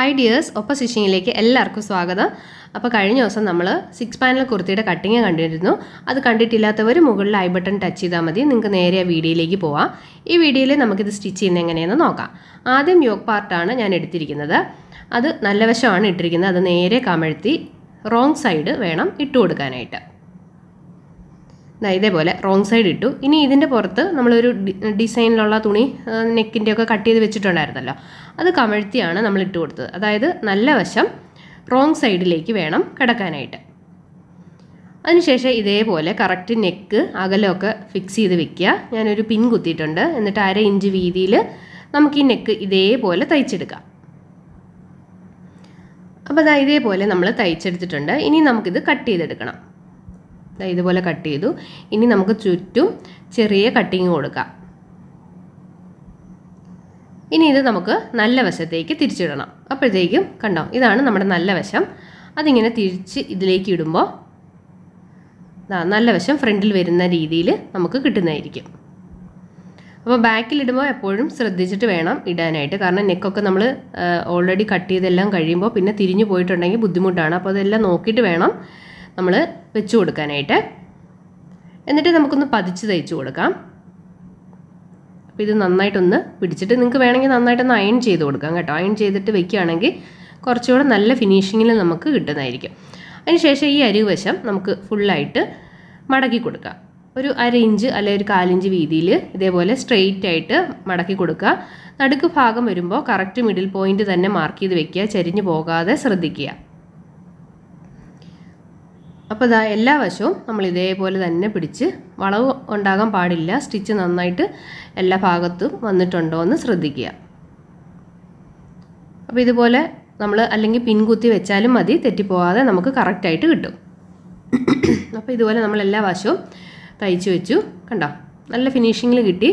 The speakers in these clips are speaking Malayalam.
ഹൈ ഡിയേഴ്സ് ഒപ്പസിഷനിലേക്ക് എല്ലാവർക്കും സ്വാഗതം അപ്പോൾ കഴിഞ്ഞ ദിവസം നമ്മൾ സിക്സ് പാനൽ കുർത്തിയുടെ കട്ടിങ് കണ്ടിരുന്നു അത് കണ്ടിട്ടില്ലാത്തവർ മുകളിൽ ഐ ബട്ടൺ ടച്ച് ചെയ്താൽ മതി നിങ്ങൾക്ക് നേരെ ആ വീഡിയോയിലേക്ക് പോവാം ഈ വീഡിയോയിൽ നമുക്കിത് സ്റ്റിച്ച് ചെയ്യുന്നത് എങ്ങനെയെന്ന് നോക്കാം ആദ്യം യോഗ പാർട്ടാണ് ഞാൻ എടുത്തിരിക്കുന്നത് അത് നല്ല വശമാണ് ഇട്ടിരിക്കുന്നത് അത് നേരെ കമഴ്ത്തി റോങ് സൈഡ് വേണം ഇട്ട് കൊടുക്കാനായിട്ട് ഇതേപോലെ റോങ് സൈഡ് ഇട്ടു ഇനി ഇതിൻ്റെ പുറത്ത് നമ്മളൊരു ഡിസൈനിലുള്ള തുണി നെക്കിൻ്റെയൊക്കെ ഒക്കെ കട്ട് ചെയ്ത് വെച്ചിട്ടുണ്ടായിരുന്നല്ലോ അത് കമഴ്ത്തിയാണ് നമ്മൾ ഇട്ട് കൊടുത്തത് അതായത് നല്ല വശം റോങ് സൈഡിലേക്ക് വേണം കിടക്കാനായിട്ട് അതിനുശേഷം ഇതേപോലെ കറക്റ്റ് നെക്ക് അകലമൊക്കെ ഫിക്സ് ചെയ്ത് വെക്കുക ഞാനൊരു പിൻ കുത്തിയിട്ടുണ്ട് എന്നിട്ട് അര ഇഞ്ച് വീതിയിൽ നമുക്ക് ഈ നെക്ക് ഇതേപോലെ തയ്ച്ചെടുക്കാം അപ്പോൾ അതാ ഇതേപോലെ നമ്മൾ തയ്ച്ചെടുത്തിട്ടുണ്ട് ഇനി നമുക്കിത് കട്ട് ചെയ്തെടുക്കണം ഇതുപോലെ കട്ട് ചെയ്തു ഇനി നമുക്ക് ചുറ്റും ചെറിയ കട്ടിങ് കൊടുക്കാം ഇനി ഇത് നമുക്ക് നല്ല വശത്തേക്ക് തിരിച്ചിടണം അപ്പോഴത്തേക്കും കണ്ടോ ഇതാണ് നമ്മുടെ നല്ല വശം അതിങ്ങനെ തിരിച്ച് ഇതിലേക്ക് ഇടുമ്പോൾ നല്ല വശം ഫ്രണ്ടിൽ വരുന്ന രീതിയിൽ നമുക്ക് കിട്ടുന്നതായിരിക്കും അപ്പോൾ ബാക്കിലിടുമ്പോൾ എപ്പോഴും ശ്രദ്ധിച്ചിട്ട് വേണം ഇടാനായിട്ട് കാരണം നെക്കൊക്കെ നമ്മൾ ഓൾറെഡി കട്ട് ചെയ്തെല്ലാം കഴിയുമ്പോൾ പിന്നെ തിരിഞ്ഞു പോയിട്ടുണ്ടെങ്കിൽ ബുദ്ധിമുട്ടാണ് അപ്പോൾ അതെല്ലാം നോക്കിയിട്ട് വേണം നമ്മൾ വെച്ചു കൊടുക്കാനായിട്ട് എന്നിട്ട് നമുക്കൊന്ന് പതിച്ച് തയ്ച്ചു കൊടുക്കാം അപ്പോൾ ഇത് നന്നായിട്ടൊന്ന് പിടിച്ചിട്ട് നിങ്ങൾക്ക് വേണമെങ്കിൽ നന്നായിട്ടൊന്ന് അയൺ ചെയ്ത് കൊടുക്കാം കേട്ടോ അയൺ ചെയ്തിട്ട് വെക്കുകയാണെങ്കിൽ കുറച്ചുകൂടെ നല്ല ഫിനിഷിങ്ങിൽ നമുക്ക് കിട്ടുന്നതായിരിക്കും അതിനുശേഷം ഈ അരിവശം നമുക്ക് ഫുള്ളായിട്ട് മടക്കി കൊടുക്കാം ഒരു അര ഇഞ്ച് അല്ലെങ്കിൽ ഒരു കാലിഞ്ച് വീതിയിൽ ഇതേപോലെ സ്ട്രെയിറ്റ് ആയിട്ട് മടക്കി കൊടുക്കുക നടുക്ക് ഭാഗം വരുമ്പോൾ കറക്റ്റ് മിഡിൽ പോയിന്റ് തന്നെ മാർക്ക് ചെയ്ത് വെക്കുക ചരിഞ്ഞു പോകാതെ ശ്രദ്ധിക്കുക അപ്പോൾ ഇതാ എല്ലാ വശവും നമ്മൾ ഇതേപോലെ തന്നെ പിടിച്ച് വളവ് ഉണ്ടാകാൻ പാടില്ല സ്റ്റിച്ച് നന്നായിട്ട് എല്ലാ ഭാഗത്തും വന്നിട്ടുണ്ടോ എന്ന് ശ്രദ്ധിക്കുക അപ്പോൾ ഇതുപോലെ നമ്മൾ അല്ലെങ്കിൽ പിൻകുത്തി വെച്ചാലും മതി തെറ്റിപ്പോവാതെ നമുക്ക് കറക്റ്റായിട്ട് കിട്ടും അപ്പോൾ ഇതുപോലെ നമ്മൾ എല്ലാ വശവും തയ്ച്ചു വെച്ചു കണ്ടോ നല്ല ഫിനിഷിങ്ങിൽ കിട്ടി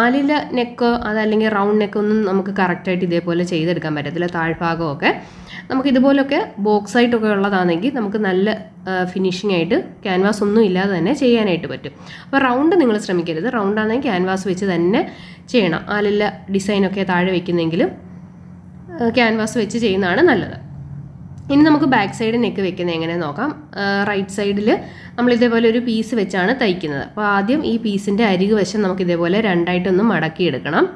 ആലില നെക്ക് അതല്ലെങ്കിൽ റൗണ്ട് നെക്ക് ഒന്നും നമുക്ക് കറക്റ്റായിട്ട് ഇതേപോലെ ചെയ്തെടുക്കാൻ പറ്റത്തില്ല താഴ്ഭാഗമൊക്കെ നമുക്ക് ഇതുപോലൊക്കെ ബോക്സ് ഉള്ളതാണെങ്കിൽ നമുക്ക് നല്ല ഫിനിഷിംഗ് ആയിട്ട് ക്യാൻവാസ് ഒന്നും ഇല്ലാതെ തന്നെ ചെയ്യാനായിട്ട് പറ്റും അപ്പോൾ റൗണ്ട് നിങ്ങൾ ശ്രമിക്കരുത് റൗണ്ടാണെങ്കിൽ ക്യാൻവാസ് വെച്ച് തന്നെ ചെയ്യണം ആലില ഡിസൈനൊക്കെ താഴെ വയ്ക്കുന്നെങ്കിലും ക്യാൻവാസ് വെച്ച് ചെയ്യുന്നതാണ് നല്ലത് ഇനി നമുക്ക് ബാക്ക് സൈഡ് നെക്ക് വെക്കുന്നത് എങ്ങനെ നോക്കാം റൈറ്റ് സൈഡിൽ നമ്മൾ ഇതേപോലെ ഒരു പീസ് വെച്ചാണ് തയ്ക്കുന്നത് അപ്പോൾ ആദ്യം ഈ പീസിൻ്റെ അരിക് വശം നമുക്ക് ഇതേപോലെ രണ്ടായിട്ടൊന്ന് മടക്കിയെടുക്കണം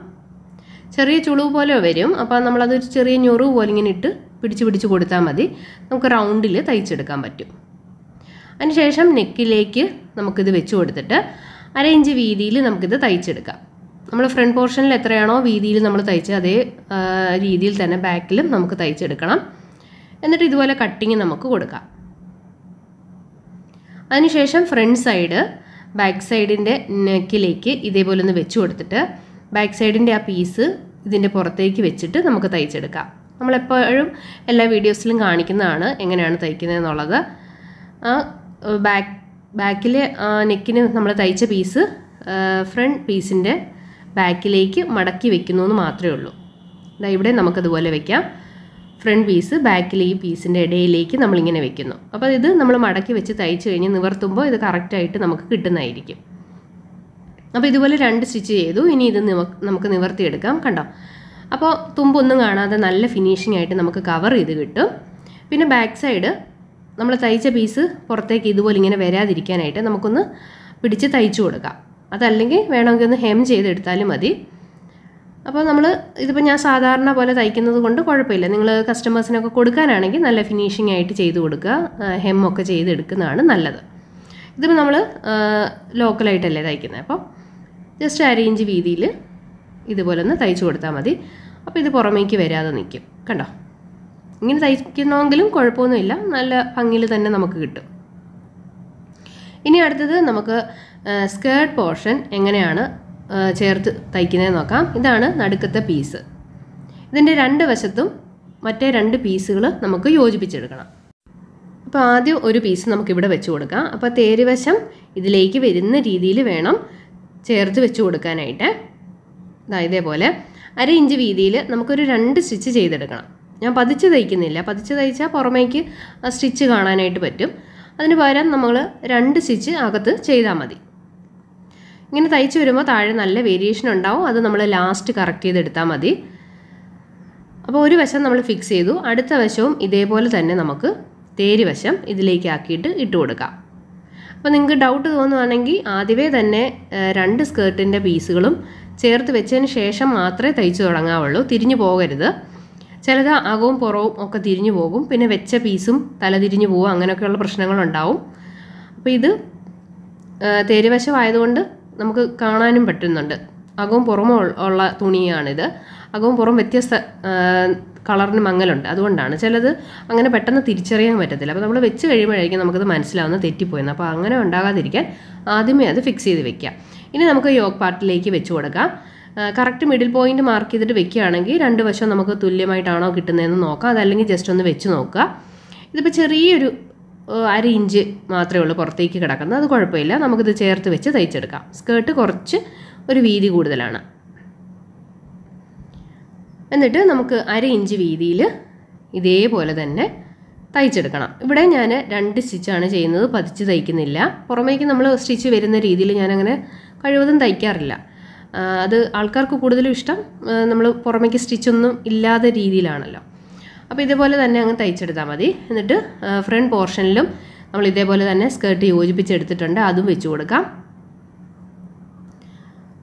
ചെറിയ ചുളിവ് പോലെ വരും അപ്പോൾ നമ്മളതൊരു ചെറിയ ഞൊറു പോലെ ഇങ്ങനെ ഇട്ട് പിടിച്ച് പിടിച്ച് കൊടുത്താൽ മതി നമുക്ക് റൗണ്ടിൽ തയ്ച്ചെടുക്കാൻ പറ്റും അതിനുശേഷം നെക്കിലേക്ക് നമുക്കിത് വെച്ച് കൊടുത്തിട്ട് അര ഇഞ്ച് വീതിയിൽ നമുക്കിത് തയ്ച്ചെടുക്കാം നമ്മൾ ഫ്രണ്ട് പോർഷനിൽ എത്രയാണോ വീതിയിൽ നമ്മൾ തയ്ച്ച് അതേ രീതിയിൽ തന്നെ ബാക്കിലും നമുക്ക് തയ്ച്ചെടുക്കണം എന്നിട്ട് ഇതുപോലെ കട്ടിങ് നമുക്ക് കൊടുക്കാം അതിനുശേഷം ഫ്രണ്ട് സൈഡ് ബാക്ക് സൈഡിൻ്റെ നെക്കിലേക്ക് ഇതേപോലെ ഒന്ന് വെച്ച് കൊടുത്തിട്ട് ബാക്ക് സൈഡിൻ്റെ ആ പീസ് ഇതിൻ്റെ പുറത്തേക്ക് വെച്ചിട്ട് നമുക്ക് തയ്ച്ചെടുക്കാം നമ്മളെപ്പോഴും എല്ലാ വീഡിയോസിലും കാണിക്കുന്നതാണ് എങ്ങനെയാണ് തയ്ക്കുന്നത് എന്നുള്ളത് ആ ബാക്ക് ബാക്കിലെ നെക്കിന് നമ്മൾ തയ്ച്ച പീസ് ഫ്രണ്ട് പീസിൻ്റെ ബാക്കിലേക്ക് മടക്കി വെക്കുന്നു എന്ന് മാത്രമേ ഉള്ളൂ ഇതാ ഇവിടെ നമുക്കതുപോലെ വെക്കാം ഫ്രണ്ട് പീസ് ബാക്കിൽ ഈ പീസിൻ്റെ ഇടയിലേക്ക് നമ്മളിങ്ങനെ വെക്കുന്നു അപ്പോൾ ഇത് നമ്മൾ മടക്കി വെച്ച് തയ്ച്ച് കഴിഞ്ഞ് നിവർത്തുമ്പോൾ ഇത് കറക്റ്റായിട്ട് നമുക്ക് കിട്ടുന്നതായിരിക്കും അപ്പോൾ ഇതുപോലെ രണ്ട് സ്റ്റിച്ച് ചെയ്തു ഇനി ഇത് നമുക്ക് നിവർത്തിയെടുക്കാം കണ്ടോ അപ്പോൾ തുമ്പൊന്നും കാണാതെ നല്ല ഫിനിഷിംഗ് ആയിട്ട് നമുക്ക് കവർ ചെയ്ത് കിട്ടും പിന്നെ ബാക്ക് സൈഡ് നമ്മൾ തയ്ച്ച പീസ് പുറത്തേക്ക് ഇതുപോലെ ഇങ്ങനെ വരാതിരിക്കാനായിട്ട് നമുക്കൊന്ന് പിടിച്ച് തയ്ച്ചു കൊടുക്കാം അതല്ലെങ്കിൽ വേണമെങ്കിൽ ഒന്ന് ഹെം ചെയ്തെടുത്താലും മതി അപ്പോൾ നമ്മൾ ഇതിപ്പോൾ ഞാൻ സാധാരണ പോലെ തയ്ക്കുന്നത് കൊണ്ട് കുഴപ്പമില്ല നിങ്ങൾ കസ്റ്റമേഴ്സിനൊക്കെ കൊടുക്കാനാണെങ്കിൽ നല്ല ഫിനിഷിംഗ് ആയിട്ട് ചെയ്ത് കൊടുക്കുക ഹെമ്മൊക്കെ ചെയ്തെടുക്കുന്നതാണ് നല്ലത് ഇതിപ്പോൾ നമ്മൾ ലോക്കലായിട്ടല്ലേ തയ്ക്കുന്നത് അപ്പോൾ ജസ്റ്റ് അര ഇഞ്ച് വീതിയിൽ ഇതുപോലെ ഒന്ന് തയ്ച്ചു കൊടുത്താൽ മതി അപ്പോൾ ഇത് പുറമേക്ക് വരാതെ നിൽക്കും കണ്ടോ ഇങ്ങനെ തയ്ക്കണമെങ്കിലും കുഴപ്പമൊന്നുമില്ല നല്ല ഭംഗിയിൽ തന്നെ നമുക്ക് കിട്ടും ഇനി അടുത്തത് നമുക്ക് സ്കേർട്ട് പോർഷൻ എങ്ങനെയാണ് ചേർത്ത് തയ്ക്കുന്നത് നോക്കാം ഇതാണ് നടുക്കത്തെ പീസ് ഇതിൻ്റെ രണ്ട് വശത്തും മറ്റേ രണ്ട് പീസുകൾ നമുക്ക് യോജിപ്പിച്ചെടുക്കണം അപ്പോൾ ആദ്യം ഒരു പീസ് നമുക്കിവിടെ വെച്ച് കൊടുക്കാം അപ്പോൾ തേരുവശം ഇതിലേക്ക് വരുന്ന രീതിയിൽ വേണം ചേർത്ത് വെച്ച് കൊടുക്കാനായിട്ട് ഇതാ ഇതേപോലെ അര ഇഞ്ച് വീതിയിൽ നമുക്കൊരു രണ്ട് സ്റ്റിച്ച് ചെയ്തെടുക്കണം ഞാൻ പതിച്ച് തയ്ക്കുന്നില്ല പതിച്ച് തയ്ച്ചാൽ പുറമേക്ക് സ്റ്റിച്ച് കാണാനായിട്ട് പറ്റും അതിന് പകരം നമ്മൾ രണ്ട് സ്റ്റിച്ച് അകത്ത് ചെയ്താൽ മതി ഇങ്ങനെ തയ്ച്ച് വരുമ്പോൾ താഴെ നല്ല വേരിയേഷൻ ഉണ്ടാവും അത് നമ്മൾ ലാസ്റ്റ് കറക്റ്റ് ചെയ്തെടുത്താൽ മതി അപ്പോൾ ഒരു വശം നമ്മൾ ഫിക്സ് ചെയ്തു അടുത്ത വശവും ഇതേപോലെ തന്നെ നമുക്ക് തേരി വശം ഇതിലേക്ക് ആക്കിയിട്ട് ഇട്ട് കൊടുക്കാം അപ്പോൾ നിങ്ങൾക്ക് ഡൗട്ട് തോന്നുവാണെങ്കിൽ ആദ്യമേ തന്നെ രണ്ട് സ്കേർട്ടിൻ്റെ പീസുകളും ചേർത്ത് വെച്ചതിന് ശേഷം മാത്രമേ തയ്ച്ചു തുടങ്ങാവുള്ളൂ തിരിഞ്ഞു പോകരുത് ചിലത് അകവും പുറവും ഒക്കെ തിരിഞ്ഞു പോകും പിന്നെ വെച്ച പീസും തല തിരിഞ്ഞു പോകും അങ്ങനെയൊക്കെയുള്ള പ്രശ്നങ്ങളുണ്ടാവും അപ്പോൾ ഇത് തേരുവശമായതുകൊണ്ട് നമുക്ക് കാണാനും പറ്റുന്നുണ്ട് അകവും പുറമോ ഉള്ള തുണിയാണിത് അകവും പുറം വ്യത്യസ്ത കളറിന് മങ്ങലുണ്ട് അതുകൊണ്ടാണ് ചിലത് അങ്ങനെ പെട്ടെന്ന് തിരിച്ചറിയാൻ പറ്റത്തില്ല അപ്പോൾ നമ്മൾ വെച്ച് കഴിയുമ്പോഴായിരിക്കും നമുക്കത് മനസ്സിലാവുന്ന തെറ്റിപ്പോയെന്ന് അപ്പോൾ അങ്ങനെ ഉണ്ടാകാതിരിക്കാൻ ആദ്യമേ അത് ഫിക്സ് ചെയ്ത് വെക്കാം ഇനി നമുക്ക് യോഗ് പാർട്ടിലേക്ക് വെച്ച് കൊടുക്കാം കറക്റ്റ് മിഡിൽ പോയിന്റ് മാർക്ക് ചെയ്തിട്ട് വെക്കുകയാണെങ്കിൽ രണ്ട് വശം നമുക്ക് തുല്യമായിട്ടാണോ കിട്ടുന്നതെന്ന് നോക്കാം അതല്ലെങ്കിൽ ജസ്റ്റ് ഒന്ന് വെച്ച് നോക്കുക ഇതിപ്പോൾ ചെറിയൊരു അര ഇഞ്ച് മാത്രമേ ഉള്ളൂ പുറത്തേക്ക് കിടക്കുന്നത് അത് കുഴപ്പമില്ല നമുക്കിത് ചേർത്ത് വെച്ച് തയ്ച്ചെടുക്കാം സ്കേർട്ട് കുറച്ച് ഒരു വീതി കൂടുതലാണ് എന്നിട്ട് നമുക്ക് അര ഇഞ്ച് വീതിയിൽ ഇതേപോലെ തന്നെ തയ്ച്ചെടുക്കണം ഇവിടെ ഞാൻ രണ്ട് സ്റ്റിച്ചാണ് ചെയ്യുന്നത് പതിച്ച് തയ്ക്കുന്നില്ല പുറമേക്ക് നമ്മൾ സ്റ്റിച്ച് വരുന്ന രീതിയിൽ ഞാനങ്ങനെ കഴിവതും തയ്ക്കാറില്ല അത് ആൾക്കാർക്ക് കൂടുതലും ഇഷ്ടം നമ്മൾ പുറമേക്ക് സ്റ്റിച്ചൊന്നും ഇല്ലാത്ത രീതിയിലാണല്ലോ അപ്പോൾ ഇതേപോലെ തന്നെ അങ്ങ് തയ്ച്ചെടുത്താൽ മതി എന്നിട്ട് ഫ്രണ്ട് പോർഷനിലും നമ്മൾ ഇതേപോലെ തന്നെ സ്കേർട്ട് യോജിപ്പിച്ചെടുത്തിട്ടുണ്ട് അതും വെച്ച് കൊടുക്കാം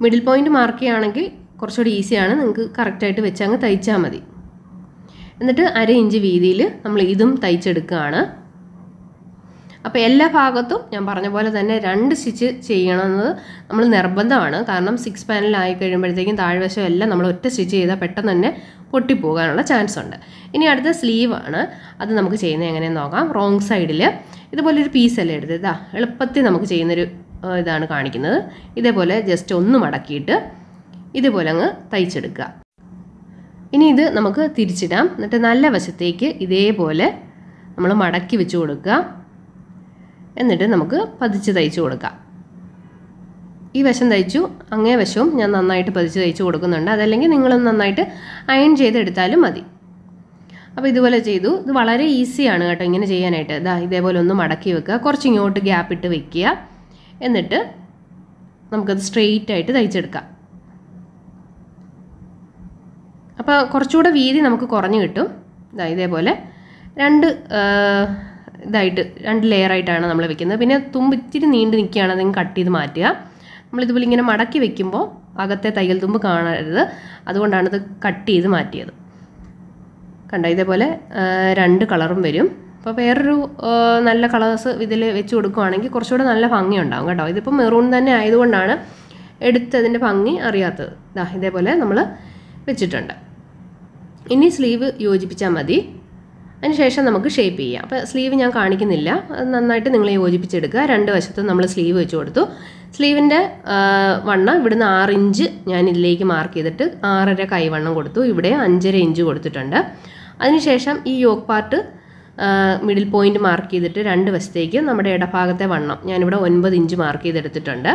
മിഡിൽ പോയിൻ്റ് മാർക്ക് ചെയ്യുകയാണെങ്കിൽ കുറച്ചുകൂടി ഈസിയാണ് നിങ്ങൾക്ക് കറക്റ്റായിട്ട് വെച്ച് അങ്ങ് തയ്ച്ചാൽ മതി എന്നിട്ട് അര ഇഞ്ച് വീതിയിൽ നമ്മൾ ഇതും തയ്ച്ചെടുക്കുകയാണ് അപ്പോൾ എല്ലാ ഭാഗത്തും ഞാൻ പറഞ്ഞ പോലെ തന്നെ രണ്ട് സ്റ്റിച്ച് ചെയ്യണമെന്നത് നമ്മൾ നിർബന്ധമാണ് കാരണം സിക്സ് പാനലായി കഴിയുമ്പോഴത്തേക്കും താഴ്വശം എല്ലാം നമ്മൾ ഒറ്റ സ്റ്റിച്ച് ചെയ്താൽ പെട്ടെന്ന് തന്നെ പൊട്ടിപ്പോകാനുള്ള ചാൻസ് ഉണ്ട് ഇനി അടുത്ത സ്ലീവ് ആണ് അത് നമുക്ക് ചെയ്യുന്നത് എങ്ങനെയെന്ന് നോക്കാം റോങ് സൈഡിൽ ഇതുപോലെ ഒരു പീസ് എടുത്ത് ഇതാ എളുപ്പത്തിൽ നമുക്ക് ചെയ്യുന്നൊരു ഇതാണ് കാണിക്കുന്നത് ഇതേപോലെ ജസ്റ്റ് ഒന്ന് മടക്കിയിട്ട് ഇതുപോലെ അങ്ങ് തയ്ച്ചെടുക്കുക ഇനി ഇത് നമുക്ക് തിരിച്ചിടാം എന്നിട്ട് നല്ല വശത്തേക്ക് ഇതേപോലെ നമ്മൾ മടക്കി വെച്ച് കൊടുക്കുക എന്നിട്ട് നമുക്ക് പതിച്ച് തയ്ച്ചു കൊടുക്കാം ഈ വശം തയ്ച്ചു അങ്ങേ വശവും ഞാൻ നന്നായിട്ട് പതിച്ച് തയ്ച്ചു കൊടുക്കുന്നുണ്ട് അതല്ലെങ്കിൽ നിങ്ങളും നന്നായിട്ട് അയൺ ചെയ്തെടുത്താലും മതി അപ്പോൾ ഇതുപോലെ ചെയ്തു ഇത് വളരെ ഈസിയാണ് കേട്ടോ ഇങ്ങനെ ചെയ്യാനായിട്ട് ഇതാ ഇതേപോലെ ഒന്ന് മടക്കി വെക്കുക കുറച്ച് ഇങ്ങോട്ട് ഗ്യാപ്പ് ഇട്ട് വെക്കുക എന്നിട്ട് നമുക്കത് സ്ട്രെയിറ്റ് ആയിട്ട് തയ്ച്ചെടുക്കാം അപ്പോൾ കുറച്ചുകൂടെ വീതി നമുക്ക് കുറഞ്ഞു കിട്ടും ഇതാ ഇതേപോലെ രണ്ട് ഇതായിട്ട് രണ്ട് ലെയറായിട്ടാണ് നമ്മൾ വെക്കുന്നത് പിന്നെ തുമ്പ് ഇത്തിരി നീണ്ട് നിൽക്കുകയാണ് അതെങ്കിൽ കട്ട് ചെയ്ത് മാറ്റുക നമ്മളിതുപോലെ ഇങ്ങനെ മടക്കി വെക്കുമ്പോൾ അകത്തെ തയ്യൽ തുമ്പ് കാണരുത് അതുകൊണ്ടാണ് ഇത് കട്ട് ചെയ്ത് മാറ്റിയത് കണ്ട ഇതേപോലെ രണ്ട് കളറും വരും അപ്പോൾ വേറൊരു നല്ല കളേഴ്സ് ഇതിൽ വെച്ച് കൊടുക്കുവാണെങ്കിൽ കുറച്ചുകൂടെ നല്ല ഭംഗി ഉണ്ടാകും കേട്ടോ ഇതിപ്പോൾ മെറൂൺ തന്നെ ആയതുകൊണ്ടാണ് എടുത്തതിൻ്റെ ഭംഗി അറിയാത്തത് ഇതേപോലെ നമ്മൾ വെച്ചിട്ടുണ്ട് ഇനി സ്ലീവ് യോജിപ്പിച്ചാൽ മതി അതിനുശേഷം നമുക്ക് ഷേപ്പ് ചെയ്യാം അപ്പോൾ സ്ലീവ് ഞാൻ കാണിക്കുന്നില്ല നന്നായിട്ട് നിങ്ങൾ യോജിപ്പിച്ചെടുക്കുക രണ്ട് വശത്തും നമ്മൾ സ്ലീവ് വെച്ച് കൊടുത്തു സ്ലീവിൻ്റെ വണ്ണം ഇവിടുന്ന് ആറ് ഇഞ്ച് ഞാൻ ഇതിലേക്ക് മാർക്ക് ചെയ്തിട്ട് ആറര കൈവണ്ണം കൊടുത്തു ഇവിടെ അഞ്ചര ഇഞ്ച് കൊടുത്തിട്ടുണ്ട് അതിനുശേഷം ഈ yoke part middle point mark ചെയ്തിട്ട് രണ്ട് വശത്തേക്ക് നമ്മുടെ ഇടഭാഗത്തെ വണ്ണം ഞാനിവിടെ ഒൻപത് ഇഞ്ച് മാർക്ക് ചെയ്തെടുത്തിട്ടുണ്ട്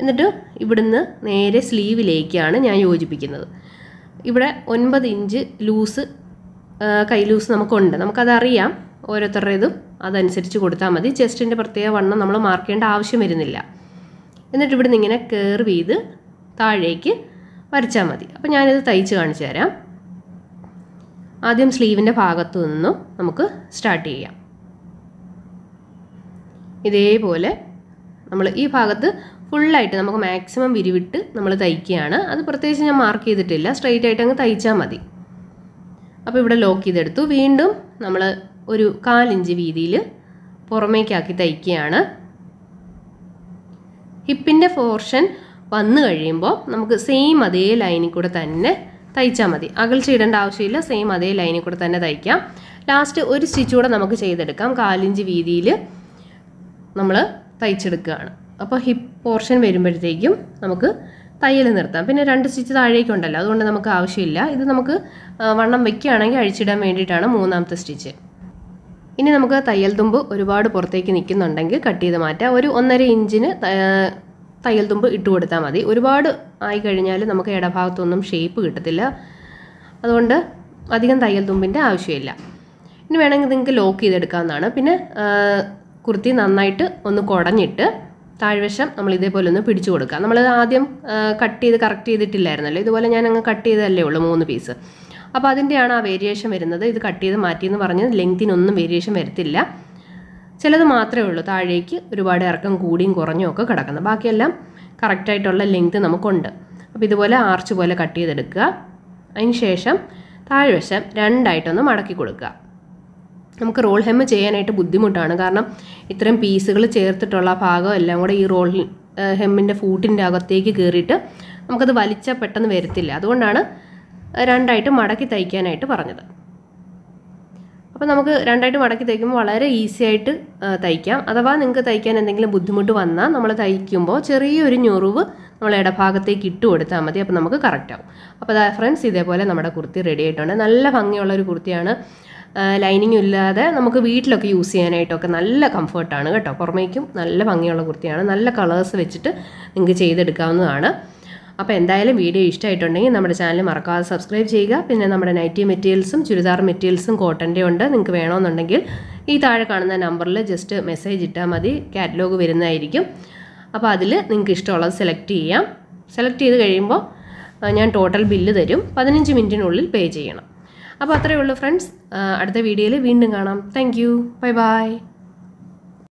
എന്നിട്ട് ഇവിടുന്ന് നേരെ സ്ലീവിലേക്കാണ് ഞാൻ യോജിപ്പിക്കുന്നത് ഇവിടെ ഒൻപത് ഇഞ്ച് ലൂസ് കൈ ലൂസ് നമുക്കുണ്ട് നമുക്കതറിയാം ഇതും അതനുസരിച്ച് കൊടുത്താൽ മതി ചെസ്റ്റിൻ്റെ പ്രത്യേക വണ്ണം നമ്മൾ മാർക്ക് ചെയ്യേണ്ട ആവശ്യം വരുന്നില്ല എന്നിട്ട് ഇവിടെ നിന്ന് ഇങ്ങനെ കയർവ് ചെയ്ത് താഴേക്ക് വരച്ചാൽ മതി അപ്പോൾ ഞാനിത് തയ്ച്ച് കാണിച്ചു തരാം ആദ്യം സ്ലീവിൻ്റെ ഭാഗത്തു നിന്നും നമുക്ക് സ്റ്റാർട്ട് ചെയ്യാം ഇതേപോലെ നമ്മൾ ഈ ഭാഗത്ത് ഫുള്ളായിട്ട് നമുക്ക് മാക്സിമം വിരിവിട്ട് നമ്മൾ തയ്ക്കുകയാണ് അത് പ്രത്യേകിച്ച് ഞാൻ മാർക്ക് ചെയ്തിട്ടില്ല സ്ട്രെയിറ്റ് ആയിട്ട് അങ്ങ് തയ്ച്ചാൽ മതി അപ്പോൾ ഇവിടെ ലോക്ക് ചെയ്തെടുത്തു വീണ്ടും നമ്മൾ ഒരു കാലിഞ്ച് വീതിയിൽ പുറമേക്കാക്കി തയ്ക്കുകയാണ് ഹിപ്പിൻ്റെ പോർഷൻ വന്നു കഴിയുമ്പോൾ നമുക്ക് സെയിം അതേ ലൈനിൽ കൂടെ തന്നെ തയ്ച്ചാൽ മതി അകൽച്ച ഇടേണ്ട ആവശ്യമില്ല സെയിം അതേ ലൈനിൽ കൂടെ തന്നെ തയ്ക്കാം ലാസ്റ്റ് ഒരു സ്റ്റിച്ച് കൂടെ നമുക്ക് ചെയ്തെടുക്കാം കാലിഞ്ച് വീതിയിൽ നമ്മൾ തയ്ച്ചെടുക്കുകയാണ് അപ്പോൾ ഹിപ്പ് പോർഷൻ വരുമ്പോഴത്തേക്കും നമുക്ക് തയ്യൽ നിർത്താം പിന്നെ രണ്ട് സ്റ്റിച്ച് താഴേക്ക് ഉണ്ടല്ലോ അതുകൊണ്ട് നമുക്ക് ആവശ്യമില്ല ഇത് നമുക്ക് വണ്ണം വെക്കുകയാണെങ്കിൽ അഴിച്ചിടാൻ വേണ്ടിയിട്ടാണ് മൂന്നാമത്തെ സ്റ്റിച്ച് ഇനി നമുക്ക് തയ്യൽ തുമ്പ് ഒരുപാട് പുറത്തേക്ക് നിൽക്കുന്നുണ്ടെങ്കിൽ കട്ട് ചെയ്ത് മാറ്റാം ഒരു ഒന്നര ഇഞ്ചിന് തയ്യൽ തുമ്പ് ഇട്ട് കൊടുത്താൽ മതി ഒരുപാട് ആയി കഴിഞ്ഞാൽ നമുക്ക് ഇടഭാഗത്തൊന്നും ഷേപ്പ് കിട്ടത്തില്ല അതുകൊണ്ട് അധികം തയ്യൽ തുമ്പിൻ്റെ ആവശ്യമില്ല ഇനി വേണമെങ്കിൽ നിങ്ങൾക്ക് ലോക്ക് ചെയ്തെടുക്കാവുന്നതാണ് പിന്നെ കുർത്തി നന്നായിട്ട് ഒന്ന് കുടഞ്ഞിട്ട് താഴ്വശം നമ്മൾ ഇതേപോലെ ഒന്ന് പിടിച്ചു കൊടുക്കുക നമ്മൾ ആദ്യം കട്ട് ചെയ്ത് കറക്റ്റ് ചെയ്തിട്ടില്ലായിരുന്നല്ലോ ഇതുപോലെ ഞാൻ അങ്ങ് കട്ട് ചെയ്തതല്ലേ ഉള്ളൂ മൂന്ന് പീസ് അപ്പോൾ അതിൻ്റെയാണ് ആ വേരിയേഷൻ വരുന്നത് ഇത് കട്ട് ചെയ്ത് മാറ്റിയെന്ന് പറഞ്ഞ് ലെങ്തിനൊന്നും വേരിയേഷൻ വരത്തില്ല ചിലത് മാത്രമേ ഉള്ളൂ താഴേക്ക് ഒരുപാട് ഇറക്കം കൂടിയും കുറഞ്ഞും ഒക്കെ കിടക്കുന്നത് ബാക്കിയെല്ലാം കറക്റ്റായിട്ടുള്ള ലെങ്ത് നമുക്കുണ്ട് അപ്പോൾ ഇതുപോലെ ആർച്ച് പോലെ കട്ട് ചെയ്തെടുക്കുക അതിന് ശേഷം താഴ്വശം രണ്ടായിട്ടൊന്ന് മടക്കി കൊടുക്കുക നമുക്ക് റോൾ ഹെമ്മ് ചെയ്യാനായിട്ട് ബുദ്ധിമുട്ടാണ് കാരണം ഇത്രയും പീസുകൾ ചേർത്തിട്ടുള്ള ഭാഗം എല്ലാം കൂടെ ഈ റോൾ ഹെമ്മിൻ്റെ ഫൂട്ടിൻ്റെ അകത്തേക്ക് കയറിയിട്ട് നമുക്കത് വലിച്ചാൽ പെട്ടെന്ന് വരത്തില്ല അതുകൊണ്ടാണ് രണ്ടായിട്ട് മടക്കി തയ്ക്കാനായിട്ട് പറഞ്ഞത് അപ്പോൾ നമുക്ക് രണ്ടായിട്ട് മടക്കി തയ്ക്കുമ്പോൾ വളരെ ഈസി ആയിട്ട് തയ്ക്കാം അഥവാ നിങ്ങൾക്ക് തയ്ക്കാൻ എന്തെങ്കിലും ബുദ്ധിമുട്ട് വന്നാൽ നമ്മൾ തയ്ക്കുമ്പോൾ ചെറിയൊരു ഞൊറിവ് നമ്മൾ ഇടഭാഗത്തേക്ക് ഇട്ട് കൊടുത്താൽ മതി അപ്പോൾ നമുക്ക് കറക്റ്റാവും അപ്പോൾ അതാ ഫ്രണ്ട്സ് ഇതേപോലെ നമ്മുടെ കുർത്തി റെഡി ആയിട്ടുണ്ട് നല്ല ഭംഗിയുള്ള ഒരു കുർത്തിയാണ് ലൈനിങ് ഇല്ലാതെ നമുക്ക് വീട്ടിലൊക്കെ യൂസ് ചെയ്യാനായിട്ടൊക്കെ നല്ല കംഫർട്ടാണ് കേട്ടോ പുറമേക്കും നല്ല ഭംഗിയുള്ള കുർത്തിയാണ് നല്ല കളേഴ്സ് വെച്ചിട്ട് നിങ്ങൾക്ക് ചെയ്തെടുക്കാവുന്നതാണ് അപ്പോൾ എന്തായാലും വീഡിയോ ഇഷ്ടമായിട്ടുണ്ടെങ്കിൽ നമ്മുടെ ചാനൽ മറക്കാതെ സബ്സ്ക്രൈബ് ചെയ്യുക പിന്നെ നമ്മുടെ നൈറ്റി മെറ്റീരിയൽസും ചുരിദാർ മെറ്റീരിയൽസും കോട്ടൻ്റെ ഉണ്ട് നിങ്ങൾക്ക് വേണമെന്നുണ്ടെങ്കിൽ ഈ താഴെ കാണുന്ന നമ്പറിൽ ജസ്റ്റ് മെസ്സേജ് ഇട്ടാൽ മതി കാറ്റലോഗ് വരുന്നതായിരിക്കും അപ്പോൾ അതിൽ നിങ്ങൾക്ക് ഇഷ്ടമുള്ളത് സെലക്ട് ചെയ്യാം സെലക്ട് ചെയ്ത് കഴിയുമ്പോൾ ഞാൻ ടോട്ടൽ ബില്ല് തരും പതിനഞ്ച് മിനിറ്റിനുള്ളിൽ പേ ചെയ്യണം അപ്പോൾ അത്രയേ ഉള്ളൂ ഫ്രണ്ട്സ് അടുത്ത വീഡിയോയിൽ വീണ്ടും കാണാം താങ്ക് യു ബൈ ബൈ